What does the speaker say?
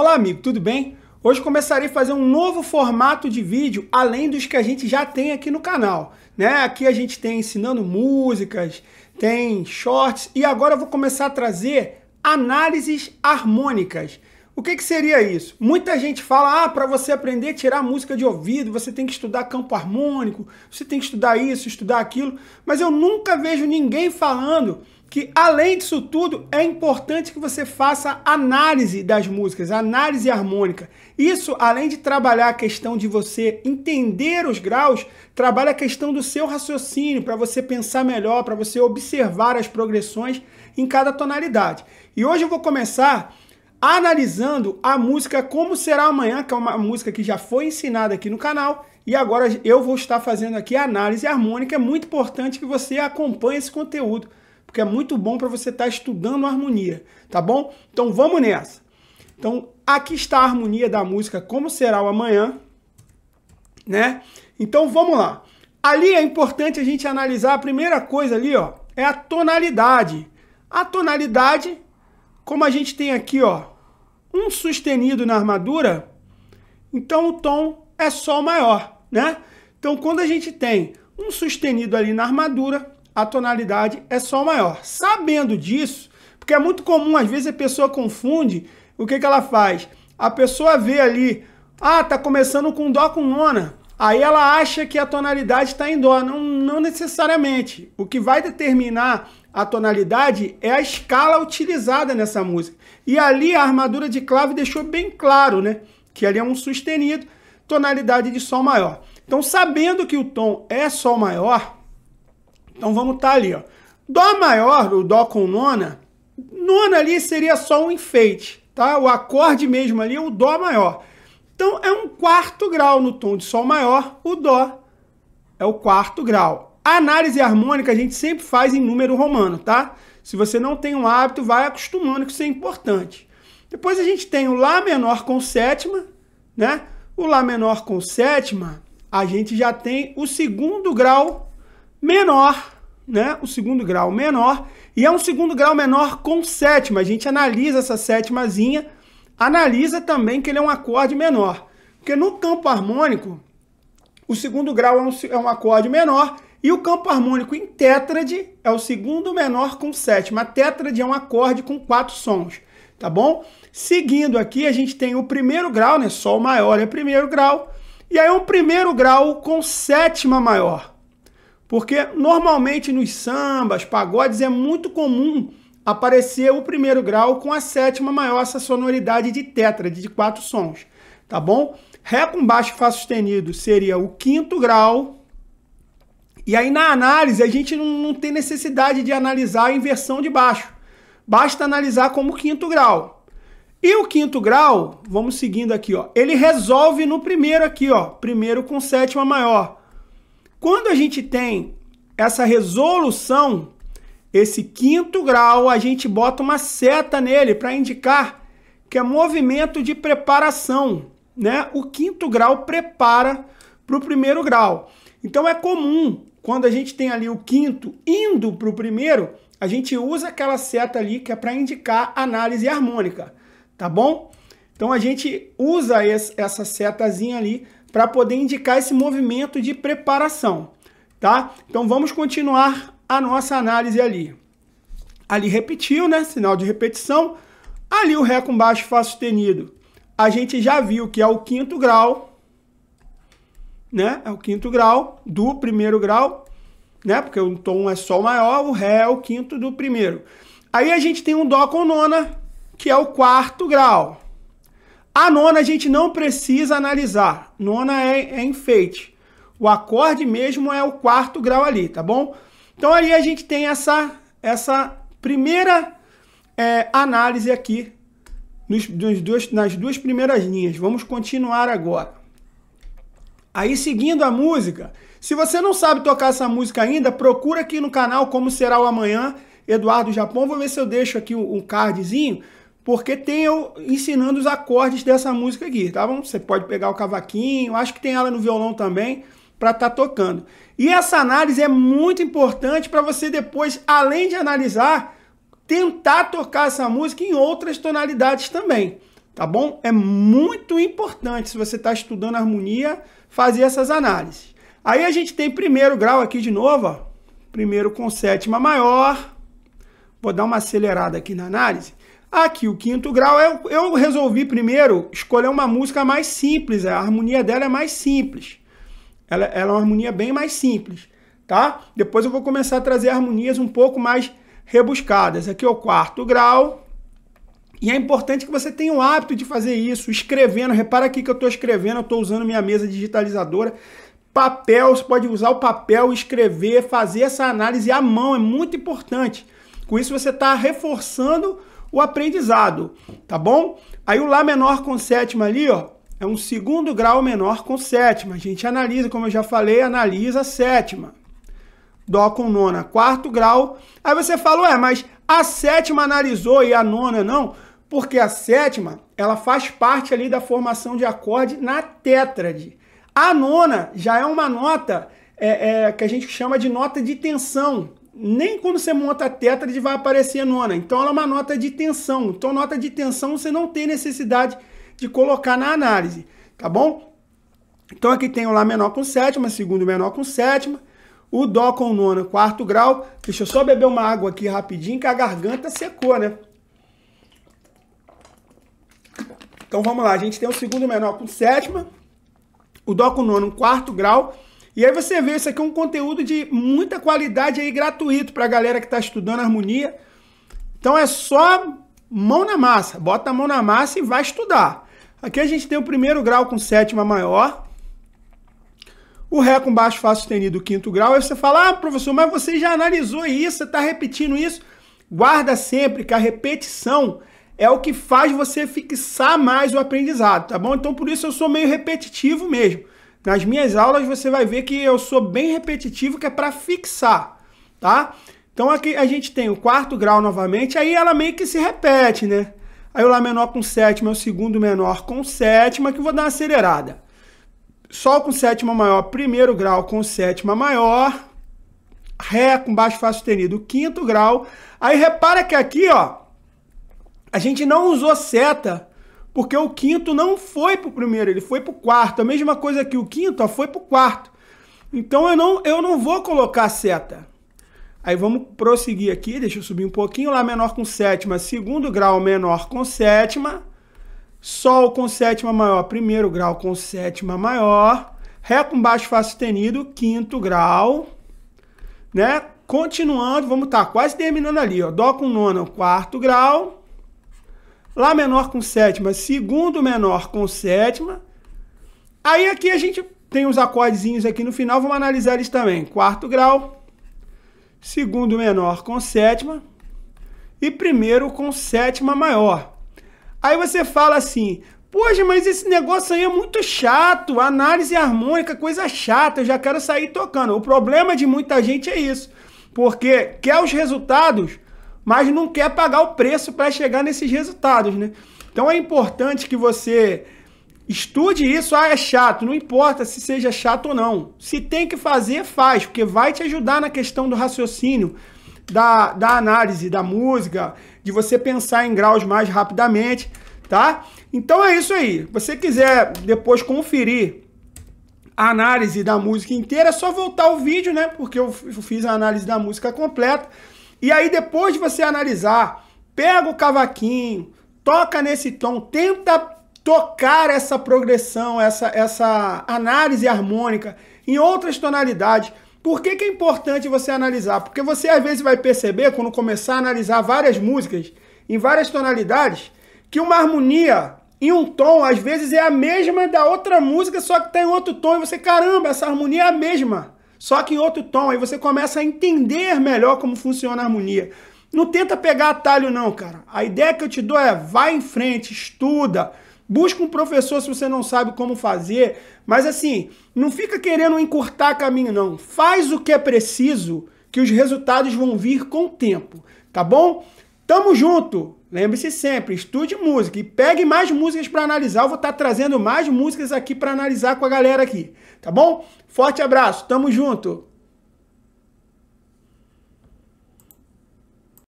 Olá, amigo, tudo bem? Hoje começarei a fazer um novo formato de vídeo além dos que a gente já tem aqui no canal, né? Aqui a gente tem ensinando músicas, tem shorts e agora eu vou começar a trazer análises harmônicas. O que, que seria isso? Muita gente fala: ah, para você aprender a tirar música de ouvido, você tem que estudar campo harmônico, você tem que estudar isso, estudar aquilo, mas eu nunca vejo ninguém falando que além disso tudo é importante que você faça análise das músicas, análise harmônica. Isso, além de trabalhar a questão de você entender os graus, trabalha a questão do seu raciocínio para você pensar melhor, para você observar as progressões em cada tonalidade. E hoje eu vou começar analisando a música Como Será Amanhã, que é uma música que já foi ensinada aqui no canal, e agora eu vou estar fazendo aqui a análise harmônica. É muito importante que você acompanhe esse conteúdo porque é muito bom para você estar tá estudando harmonia, tá bom? Então vamos nessa. Então aqui está a harmonia da música Como Será o Amanhã, né? Então vamos lá. Ali é importante a gente analisar a primeira coisa ali, ó, é a tonalidade. A tonalidade, como a gente tem aqui, ó, um sustenido na armadura, então o tom é sol maior, né? Então quando a gente tem um sustenido ali na armadura, a tonalidade é Sol maior. Sabendo disso, porque é muito comum, às vezes a pessoa confunde, o que, que ela faz? A pessoa vê ali, ah, tá começando com Dó com nona. Aí ela acha que a tonalidade está em Dó. Não, não necessariamente. O que vai determinar a tonalidade é a escala utilizada nessa música. E ali a armadura de clave deixou bem claro, né? Que ali é um sustenido, tonalidade de Sol maior. Então, sabendo que o tom é Sol maior, então vamos estar tá ali, ó. Dó maior, o dó com nona, nona ali seria só um enfeite, tá? O acorde mesmo ali é o dó maior. Então é um quarto grau no tom de sol maior, o dó é o quarto grau. A análise harmônica a gente sempre faz em número romano, tá? Se você não tem um hábito, vai acostumando que isso é importante. Depois a gente tem o Lá menor com sétima, né? O Lá menor com sétima, a gente já tem o segundo grau menor, né? O segundo grau menor, e é um segundo grau menor com sétima. A gente analisa essa sétimazinha, analisa também que ele é um acorde menor. Porque no campo harmônico, o segundo grau é um, é um acorde menor, e o campo harmônico em tétrade é o segundo menor com sétima. A tétrade é um acorde com quatro sons, tá bom? Seguindo aqui, a gente tem o primeiro grau, né? Sol maior é primeiro grau. E aí um primeiro grau com sétima maior. Porque normalmente nos sambas, pagodes, é muito comum aparecer o primeiro grau com a sétima maior, essa sonoridade de tétrade, de quatro sons, tá bom? Ré com baixo e Fá sustenido seria o quinto grau. E aí na análise a gente não, não tem necessidade de analisar a inversão de baixo. Basta analisar como quinto grau. E o quinto grau, vamos seguindo aqui, ó. Ele resolve no primeiro aqui, ó. Primeiro com sétima maior. Quando a gente tem essa resolução, esse quinto grau, a gente bota uma seta nele para indicar que é movimento de preparação, né? O quinto grau prepara para o primeiro grau. Então é comum quando a gente tem ali o quinto indo para o primeiro, a gente usa aquela seta ali que é para indicar análise harmônica, tá bom? Então a gente usa essa setazinha ali para poder indicar esse movimento de preparação, tá? Então vamos continuar a nossa análise ali. Ali repetiu, né? Sinal de repetição. Ali o Ré com baixo Fá sustenido. A gente já viu que é o quinto grau, né? É o quinto grau do primeiro grau, né? Porque o tom é Sol maior, o Ré é o quinto do primeiro. Aí a gente tem um Dó com nona, que é o quarto grau. A nona a gente não precisa analisar. Nona é, é enfeite. O acorde mesmo é o quarto grau ali, tá bom? Então aí a gente tem essa, essa primeira é, análise aqui nos, nos dois, nas duas primeiras linhas. Vamos continuar agora. Aí seguindo a música, se você não sabe tocar essa música ainda, procura aqui no canal Como Será o Amanhã, Eduardo Japão. Vou ver se eu deixo aqui um cardzinho porque tem eu ensinando os acordes dessa música aqui, tá bom? Você pode pegar o cavaquinho, acho que tem ela no violão também, para estar tá tocando. E essa análise é muito importante para você depois, além de analisar, tentar tocar essa música em outras tonalidades também, tá bom? É muito importante, se você está estudando harmonia, fazer essas análises. Aí a gente tem primeiro grau aqui de novo, ó. primeiro com sétima maior. Vou dar uma acelerada aqui na análise Aqui o quinto grau, eu, eu resolvi primeiro escolher uma música mais simples, a harmonia dela é mais simples. Ela, ela é uma harmonia bem mais simples, tá? Depois eu vou começar a trazer harmonias um pouco mais rebuscadas. Aqui é o quarto grau. E é importante que você tenha o hábito de fazer isso, escrevendo. Repara aqui que eu estou escrevendo, eu estou usando minha mesa digitalizadora. Papel, você pode usar o papel, escrever, fazer essa análise à mão, é muito importante. Com isso você está reforçando o aprendizado, tá bom? Aí o Lá menor com sétima ali, ó, é um segundo grau menor com sétima. A gente analisa, como eu já falei, analisa a sétima. Dó com nona, quarto grau. Aí você fala, ué, mas a sétima analisou e a nona não? Porque a sétima, ela faz parte ali da formação de acorde na tétrade. A nona já é uma nota é, é, que a gente chama de nota de tensão nem quando você monta a tétrade vai aparecer a nona. Então ela é uma nota de tensão. Então nota de tensão você não tem necessidade de colocar na análise, tá bom? Então aqui tem o Lá menor com sétima, segundo menor com sétima, o Dó com nona, quarto grau. Deixa eu só beber uma água aqui rapidinho que a garganta secou, né? Então vamos lá, a gente tem o segundo menor com sétima, o Dó com nono, quarto grau, e aí você vê, isso aqui é um conteúdo de muita qualidade aí, gratuito para a galera que está estudando harmonia. Então é só mão na massa, bota a mão na massa e vai estudar. Aqui a gente tem o primeiro grau com sétima maior, o Ré com baixo Fá sustenido, quinto grau. Aí você fala, ah, professor, mas você já analisou isso, você está repetindo isso. Guarda sempre que a repetição é o que faz você fixar mais o aprendizado, tá bom? Então por isso eu sou meio repetitivo mesmo. Nas minhas aulas você vai ver que eu sou bem repetitivo, que é para fixar, tá? Então aqui a gente tem o quarto grau novamente, aí ela meio que se repete, né? Aí o Lá menor com sétima, é o segundo menor com sétima, que eu vou dar uma acelerada. Sol com sétima maior, primeiro grau com sétima maior, Ré com baixo Fá sustenido, quinto grau. Aí repara que aqui, ó, a gente não usou seta porque o quinto não foi para o primeiro, ele foi para o quarto. A mesma coisa que o quinto, ó, foi para o quarto. Então eu não, eu não vou colocar seta. Aí vamos prosseguir aqui, deixa eu subir um pouquinho. Lá menor com sétima, segundo grau menor com sétima. Sol com sétima maior, primeiro grau com sétima maior. Ré com baixo Fá sustenido, quinto grau. Né? Continuando, vamos estar tá quase terminando ali. Ó. Dó com nona, quarto grau. Lá menor com sétima, segundo menor com sétima. Aí aqui a gente tem os acordezinhos aqui no final, vamos analisar eles também. Quarto grau, segundo menor com sétima e primeiro com sétima maior. Aí você fala assim, poxa, mas esse negócio aí é muito chato, análise harmônica, coisa chata, eu já quero sair tocando. O problema de muita gente é isso, porque quer os resultados mas não quer pagar o preço para chegar nesses resultados, né? Então é importante que você estude isso. Ah, é chato, não importa se seja chato ou não. Se tem que fazer, faz, porque vai te ajudar na questão do raciocínio, da, da análise da música, de você pensar em graus mais rapidamente, tá? Então é isso aí. Você quiser depois conferir a análise da música inteira, é só voltar o vídeo, né? Porque eu fiz a análise da música completa. E aí depois de você analisar, pega o cavaquinho, toca nesse tom, tenta tocar essa progressão, essa, essa análise harmônica em outras tonalidades. Por que, que é importante você analisar? Porque você às vezes vai perceber, quando começar a analisar várias músicas em várias tonalidades, que uma harmonia em um tom às vezes é a mesma da outra música, só que tem tá outro tom e você, caramba, essa harmonia é a mesma só que em outro tom. Aí você começa a entender melhor como funciona a harmonia. Não tenta pegar atalho, não, cara. A ideia que eu te dou é vai em frente, estuda. Busca um professor se você não sabe como fazer. Mas assim, não fica querendo encurtar caminho, não. Faz o que é preciso, que os resultados vão vir com o tempo, tá bom? Tamo junto! Lembre-se sempre, estude música e pegue mais músicas para analisar. Eu vou estar tá trazendo mais músicas aqui para analisar com a galera aqui, tá bom? Forte abraço, tamo junto!